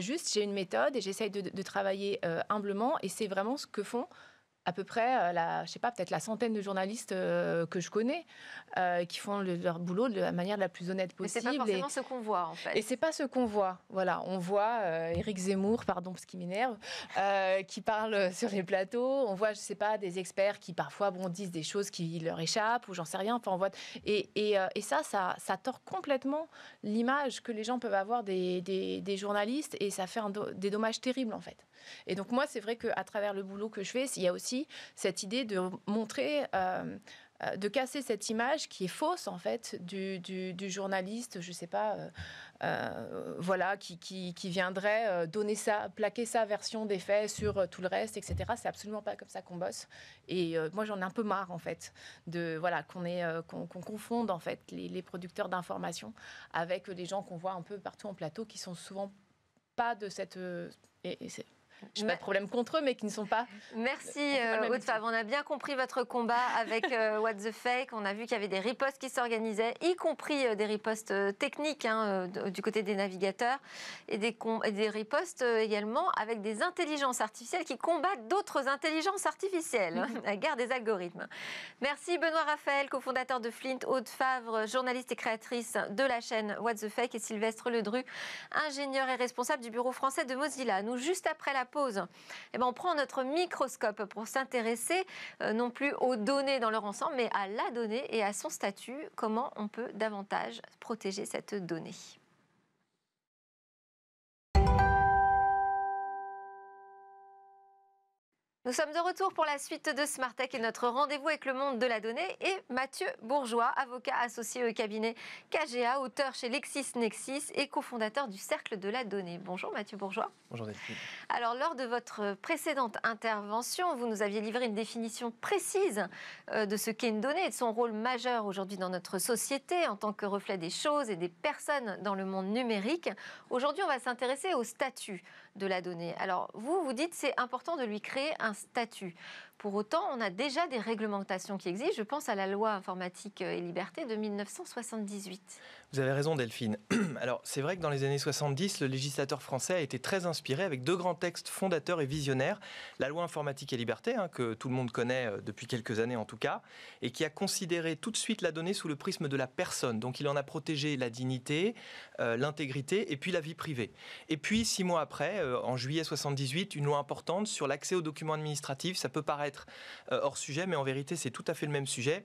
juste j'ai une méthode et j'essaye de travailler humblement. Et c'est vraiment ce que font à peu près, euh, la, je sais pas, peut-être la centaine de journalistes euh, que je connais euh, qui font leur boulot de la manière la plus honnête possible. Mais c'est pas forcément ce qu'on voit en fait. Et c'est pas ce qu'on voit. Voilà, on voit euh, Éric Zemmour, pardon parce qu'il m'énerve, qui parle sur les plateaux. On voit, je sais pas, des experts qui parfois disent des choses qui leur échappent ou j'en sais rien. Enfin, on voit. Et, et, ça, ça, ça, tord complètement l'image que les gens peuvent avoir des, journalistes et ça fait des dommages terribles en fait. Et donc moi, c'est vrai qu'à travers le boulot que je fais, il y a aussi cette idée de montrer... Euh, euh, de casser cette image qui est fausse en fait du, journaliste, je sais pas, euh, voilà, qui, qui, viendrait donner ça plaquer sa version des faits sur tout le reste, etc. C'est absolument pas comme ça qu'on bosse. Et moi j'en ai un peu marre en fait de voilà qu'on qu'on confonde en fait les, producteurs d'informations avec les gens qu'on voit un peu partout en plateau qui sont souvent pas de cette je n'ai pas de problème contre eux, mais qui ne sont pas. Merci Aude euh, Favre. Euh, on a bien compris votre combat avec euh, What the Fake. On a vu qu'il y avait des ripostes qui s'organisaient, y compris des ripostes techniques hein, du côté des navigateurs et des, et des ripostes également avec des intelligences artificielles qui combattent d'autres intelligences artificielles, hein, la guerre des algorithmes. Merci Benoît Raphaël, cofondateur de Flint, Aude Favre, journaliste et créatrice de la chaîne What the Fake et Sylvestre Ledru, ingénieur et responsable du bureau français de Mozilla. Nous, juste après la eh ben, on prend notre microscope pour s'intéresser euh, non plus aux données dans leur ensemble, mais à la donnée et à son statut, comment on peut davantage protéger cette donnée. Nous sommes de retour pour la suite de Smart Tech et notre rendez-vous avec le monde de la donnée et Mathieu Bourgeois, avocat associé au cabinet KGA, auteur chez LexisNexis et cofondateur du Cercle de la donnée. Bonjour Mathieu Bourgeois. Bonjour Delphine. Alors lors de votre précédente intervention, vous nous aviez livré une définition précise euh, de ce qu'est une donnée et de son rôle majeur aujourd'hui dans notre société en tant que reflet des choses et des personnes dans le monde numérique. Aujourd'hui, on va s'intéresser au statut de la donnée. Alors vous, vous dites c'est important de lui créer un statut. Pour autant, on a déjà des réglementations qui existent. Je pense à la loi informatique euh, et liberté de 1978. Vous avez raison, Delphine. Alors, c'est vrai que dans les années 70, le législateur français a été très inspiré avec deux grands textes fondateurs et visionnaires. La loi informatique et liberté, hein, que tout le monde connaît euh, depuis quelques années en tout cas, et qui a considéré tout de suite la donnée sous le prisme de la personne. Donc, il en a protégé la dignité, euh, l'intégrité et puis la vie privée. Et puis, six mois après, en juillet 78, une loi importante sur l'accès aux documents administratifs. Ça peut paraître euh, hors sujet, mais en vérité, c'est tout à fait le même sujet.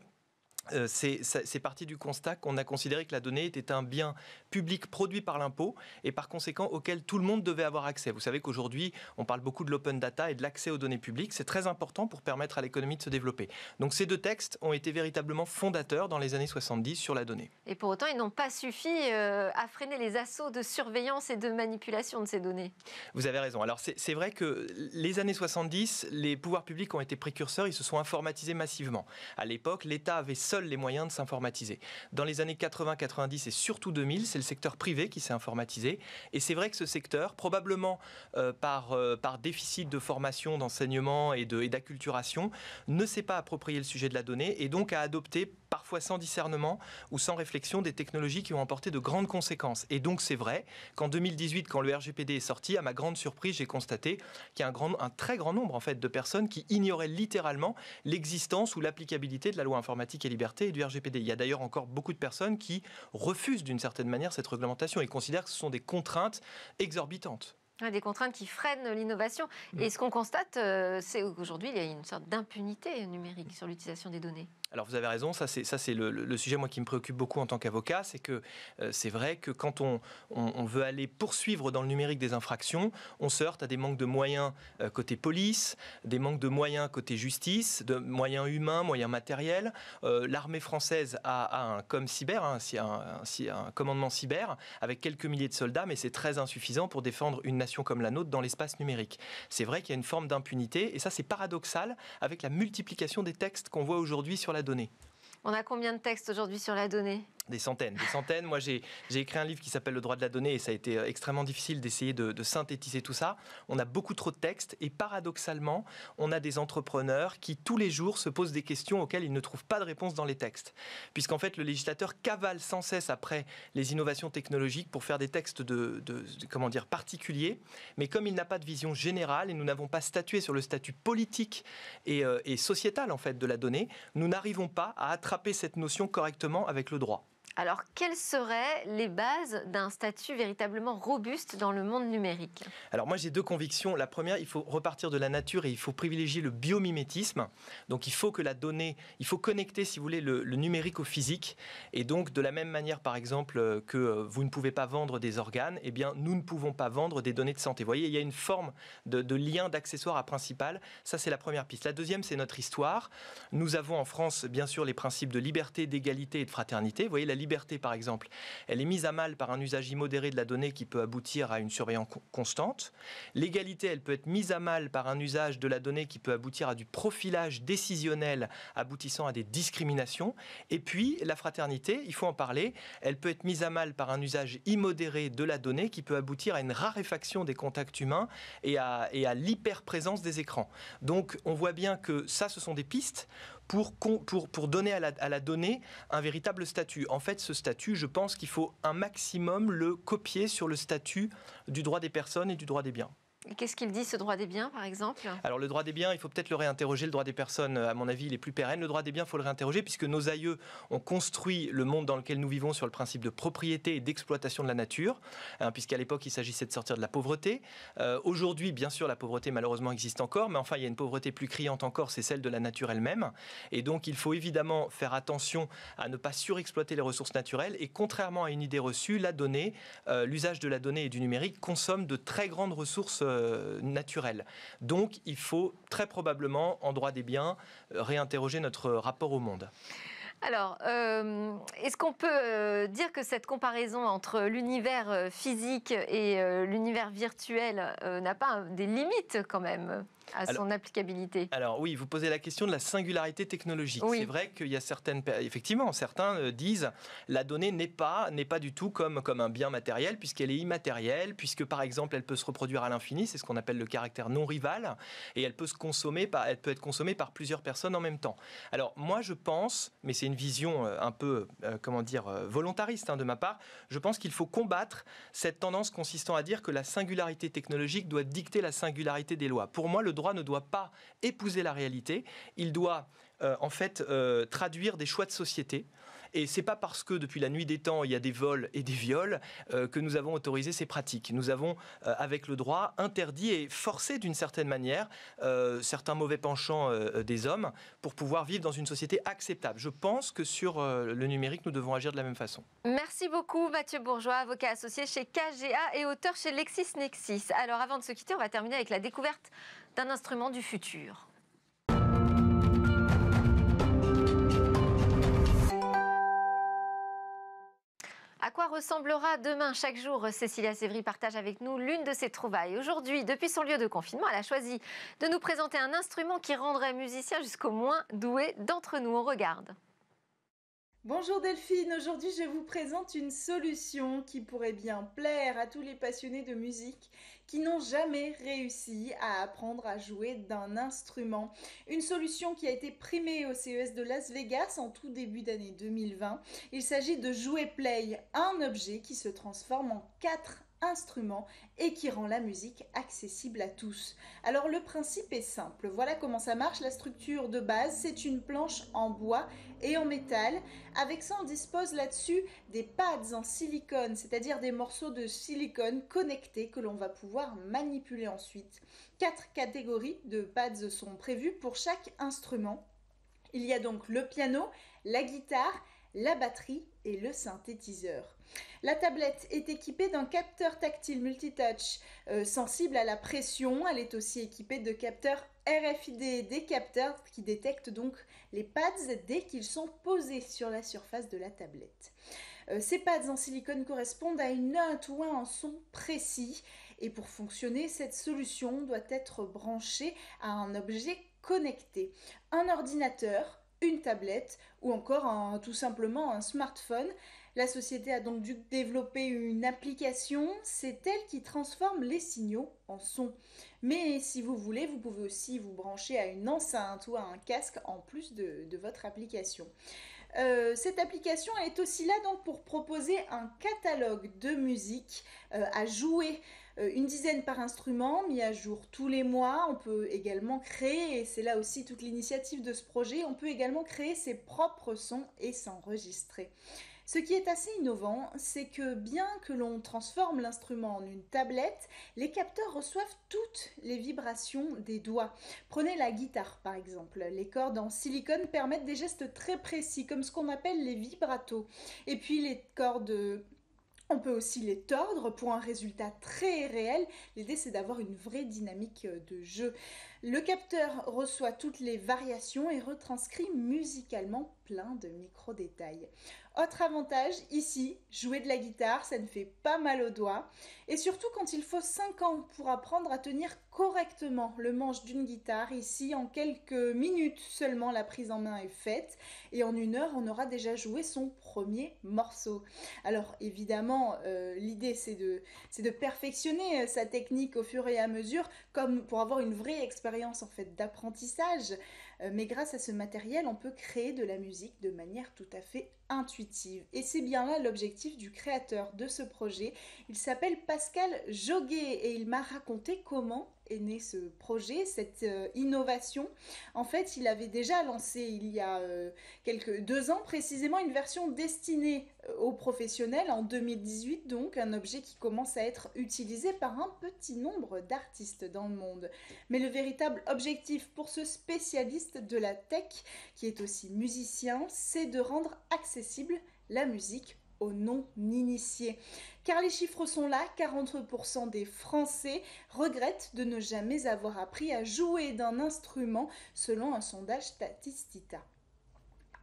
Euh, c'est parti du constat qu'on a considéré que la donnée était un bien public produit par l'impôt et par conséquent auquel tout le monde devait avoir accès. Vous savez qu'aujourd'hui, on parle beaucoup de l'open data et de l'accès aux données publiques. C'est très important pour permettre à l'économie de se développer. Donc ces deux textes ont été véritablement fondateurs dans les années 70 sur la donnée. Et pour autant, ils n'ont pas suffi euh, à freiner les assauts de surveillance et de manipulation de ces données. Vous avez raison. Alors c'est vrai que les années 70, les pouvoirs publics ont été précurseurs, ils se sont informatisés massivement. À l'époque, l'État avait les moyens de s'informatiser. Dans les années 80, 90 et surtout 2000, c'est le secteur privé qui s'est informatisé. Et c'est vrai que ce secteur, probablement euh, par, euh, par déficit de formation, d'enseignement et d'acculturation, de, ne s'est pas approprié le sujet de la donnée et donc a adopté parfois sans discernement ou sans réflexion des technologies qui ont emporté de grandes conséquences. Et donc c'est vrai qu'en 2018, quand le RGPD est sorti, à ma grande surprise, j'ai constaté qu'il y a un, grand, un très grand nombre en fait de personnes qui ignoraient littéralement l'existence ou l'applicabilité de la loi informatique et libérale et du RGPD. Il y a d'ailleurs encore beaucoup de personnes qui refusent d'une certaine manière cette réglementation et considèrent que ce sont des contraintes exorbitantes. Ah, des contraintes qui freinent l'innovation. Et mm. ce qu'on constate, euh, c'est qu'aujourd'hui, il y a une sorte d'impunité numérique sur l'utilisation des données. Alors vous avez raison, ça c'est ça c'est le, sujet moi qui me préoccupe beaucoup en tant qu'avocat, c'est que euh, c'est vrai que quand on, on, veut aller poursuivre dans le numérique des infractions, on se heurte à des manques de moyens euh, côté police, des manques de moyens côté justice, de moyens humains, moyens matériels. Euh, l'armée française a, un comme cyber, hein, un, un, commandement cyber avec quelques milliers de soldats, mais c'est très insuffisant pour défendre une nation comme la nôtre dans l'espace numérique. C'est vrai qu'il y a une forme d'impunité et ça c'est paradoxal avec la multiplication des textes qu'on voit aujourd'hui sur on a combien de textes aujourd'hui sur la donnée des centaines, des centaines. Moi, j'ai écrit un livre qui s'appelle Le droit de la donnée et ça a été euh, extrêmement difficile d'essayer de, synthétiser tout ça. On a beaucoup trop de textes et paradoxalement, on a des entrepreneurs qui tous les jours se posent des questions auxquelles ils ne trouvent pas de réponse dans les textes. Puisqu'en fait, le législateur cavale sans cesse après les innovations technologiques pour faire des textes de, comment dire, particuliers. Mais comme il n'a pas de vision générale et nous n'avons pas statué sur le statut politique et, euh, et sociétal en fait de la donnée, nous n'arrivons pas à attraper cette notion correctement avec le droit. Alors, quelles seraient les bases d'un statut véritablement robuste dans le monde numérique Alors, moi, j'ai deux convictions. La première, il faut repartir de la nature et il faut privilégier le biomimétisme. Donc, il faut que la donnée, il faut connecter, si vous voulez, le, numérique au physique. Et donc, de la même manière, par exemple, euh, que euh, vous ne pouvez pas vendre des organes, eh bien, nous ne pouvons pas vendre des données de santé. Vous voyez, il y a une forme de, lien d'accessoire à principal. Ça, c'est la première piste. La deuxième, c'est notre histoire. Nous avons en France, bien sûr, les principes de liberté, d'égalité et de fraternité. Vous voyez, la liberté, par exemple, elle est mise à mal par un usage immodéré de la donnée qui peut aboutir à une surveillance constante. L'égalité, elle peut être mise à mal par un usage de la donnée qui peut aboutir à du profilage décisionnel aboutissant à des discriminations. Et puis, la fraternité, il faut en parler, elle peut être mise à mal par un usage immodéré de la donnée qui peut aboutir à une raréfaction des contacts humains et à, et à lhyper des écrans. Donc, on voit bien que ça, ce sont des pistes pour, donner à la, donnée un véritable statut. En fait, ce statut, je pense qu'il faut un maximum le copier sur le statut du droit des personnes et du droit des biens. Qu'est-ce qu'il dit, ce droit des biens, par exemple Alors, le droit des biens, il faut peut-être le réinterroger. Le droit des personnes, à mon avis, il est plus pérenne. Le droit des biens, il faut le réinterroger, puisque nos aïeux ont construit le monde dans lequel nous vivons sur le principe de propriété et d'exploitation de la nature, hein, puisqu'à l'époque, il s'agissait de sortir de la pauvreté. Euh, aujourd'hui, bien sûr, la pauvreté, malheureusement, existe encore, mais enfin, il y a une pauvreté plus criante encore, c'est celle de la nature elle-même. Et donc, il faut évidemment faire attention à ne pas surexploiter les ressources naturelles. Et contrairement à une idée reçue, la donnée, euh, l'usage de la donnée et du numérique consomme de très grandes ressources. Euh, euh, naturel. Donc il faut très probablement, en droit des biens, euh, réinterroger notre rapport au monde. Alors, euh, est-ce qu'on peut dire que cette comparaison entre l'univers physique et l'univers virtuel n'a pas des limites quand même à son applicabilité. Alors oui, vous posez la question de la singularité technologique. C'est vrai qu'il y a certaines, effectivement, certains euh, disent la donnée n'est pas n'est pas du tout comme comme un bien matériel puisqu'elle est immatérielle, puisque par exemple elle peut se reproduire à l'infini, c'est ce qu'on appelle le caractère non rival, et elle peut se consommer par elle peut être consommée par plusieurs personnes en même temps. Alors moi je pense, mais c'est une vision euh, un peu euh, comment dire volontariste hein, de ma part, je pense qu'il faut combattre cette tendance consistant à dire que la singularité technologique doit dicter la singularité des lois. Pour moi le droit ne doit pas épouser la réalité, il doit euh, en fait euh, traduire des choix de société. Et c'est pas parce que depuis la nuit des temps il y a des vols et des viols euh, que nous avons autorisé ces pratiques. Nous avons avec le droit interdit et forcé d'une certaine manière certains mauvais penchants des hommes pour pouvoir vivre dans une société acceptable. Je pense que sur le numérique nous devons agir de la même façon. Merci beaucoup Mathieu Bourgeois, avocat associé chez KGA et auteur chez LexisNexis. Alors avant de se quitter, on va terminer avec la découverte d'un instrument du futur. À quoi ressemblera demain chaque jour Cécilia Sévry partage avec nous l'une de ses trouvailles. Aujourd'hui, depuis son lieu de confinement, elle a choisi de nous présenter un instrument qui rendrait musicien jusqu'au moins doué d'entre nous. On regarde. Bonjour Delphine, aujourd'hui je vous présente une solution qui pourrait bien plaire à tous les passionnés de musique qui n'ont jamais réussi à apprendre à jouer d'un instrument. Une solution qui a été primée au CES de Las Vegas en tout début d'année 2020. Il s'agit de Jouer Play, un objet qui se transforme en quatre instrument et qui rend la musique accessible à tous. Alors le principe est simple, voilà comment ça marche. La structure de base, c'est une planche en bois et en métal. Avec ça, on dispose là-dessus des pads en silicone, c'est-à-dire des morceaux de silicone connectés que l'on va pouvoir manipuler ensuite. Quatre catégories de pads sont prévues pour chaque instrument. Il y a donc le piano, la guitare, la batterie et le synthétiseur. La tablette est équipée d'un capteur tactile multitouch euh, sensible à la pression. Elle est aussi équipée de capteurs RFID, des capteurs qui détectent donc les pads dès qu'ils sont posés sur la surface de la tablette. Euh, ces pads en silicone correspondent à une note ou un son précis et pour fonctionner, cette solution doit être branchée à un objet connecté, un ordinateur, une tablette ou encore tout simplement un smartphone. La société a donc dû développer une application, c'est elle qui transforme les signaux en sons. Mais si vous voulez, vous pouvez aussi vous brancher à une enceinte ou à un casque en plus de, votre application. Euh, cette application est aussi là donc pour proposer un catalogue de musique euh, à jouer euh, une dizaine par instrument, mis à jour tous les mois. On peut également créer, et c'est là aussi toute l'initiative de ce projet, on peut également créer ses propres sons et s'enregistrer. Ce qui est assez innovant, c'est que bien que l'on transforme l'instrument en une tablette, les capteurs reçoivent toutes les vibrations des doigts. Prenez la guitare par exemple. Les cordes en silicone permettent des gestes très précis, comme ce qu'on appelle les vibratos. Et puis les cordes on peut aussi les tordre pour un résultat très réel. L'idée, c'est d'avoir une vraie dynamique de jeu. Le capteur reçoit toutes les variations et retranscrit musicalement plein de micro-détails. Autre avantage, ici, jouer de la guitare, ça ne fait pas mal aux doigts. Et surtout quand il faut 5 ans pour apprendre à tenir correctement le manche d'une guitare, ici, en quelques minutes seulement, la prise en main est faite. Et en une heure, on aura déjà joué son premier morceau. Alors évidemment, euh, l'idée, c'est de perfectionner euh, sa technique au fur et à mesure comme pour avoir une vraie expérience en fait d'apprentissage. Euh, mais grâce à ce matériel, on peut créer de la musique de manière tout à fait intuitive. Et c'est bien là l'objectif du créateur de ce projet. Il s'appelle Pascal Joguet et il m'a raconté comment est né ce projet, cette euh, innovation. En fait, il avait déjà lancé il y a euh, quelques deux ans précisément une version destinée euh, aux professionnels en 2018, donc un objet qui commence à être utilisé par un petit nombre d'artistes dans le monde. Mais le véritable objectif pour ce spécialiste de la tech, qui est aussi musicien, c'est de rendre accessible la musique non-initiés. Car les chiffres sont là, 40% des Français regrettent de ne jamais avoir appris à jouer d'un instrument selon un sondage Statistica.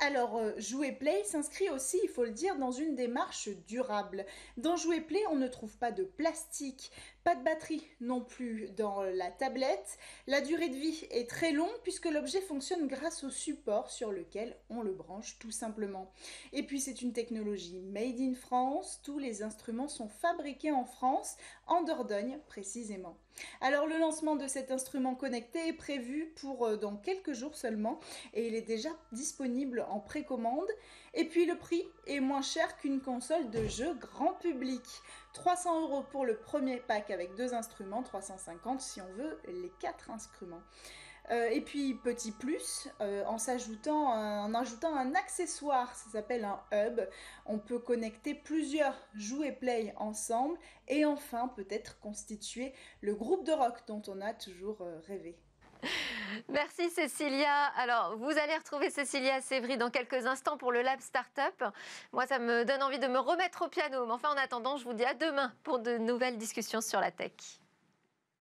Alors, euh, Jouer Play s'inscrit aussi, il faut le dire, dans une démarche durable. Dans Jouer Play, on ne trouve pas de plastique, pas de batterie non plus dans la tablette. La durée de vie est très longue puisque l'objet fonctionne grâce au support sur lequel on le branche tout simplement. Et puis c'est une technologie made in France. Tous les instruments sont fabriqués en France, en Dordogne précisément. Alors le lancement de cet instrument connecté est prévu pour euh, dans quelques jours seulement et il est déjà disponible en précommande. Et puis le prix est moins cher qu'une console de jeu grand public. 300 euros pour le premier pack avec deux instruments, 350 si on veut les quatre instruments. Euh, et puis petit plus, euh, en s'ajoutant, en ajoutant un accessoire, ça s'appelle un hub. On peut connecter plusieurs jouets play ensemble et enfin peut-être constituer le groupe de rock dont on a toujours euh, rêvé. Merci Cécilia. Alors, vous allez retrouver Cécilia Sévry dans quelques instants pour le Lab Startup. Moi, ça me donne envie de me remettre au piano. Mais enfin, en attendant, je vous dis à demain pour de nouvelles discussions sur la tech.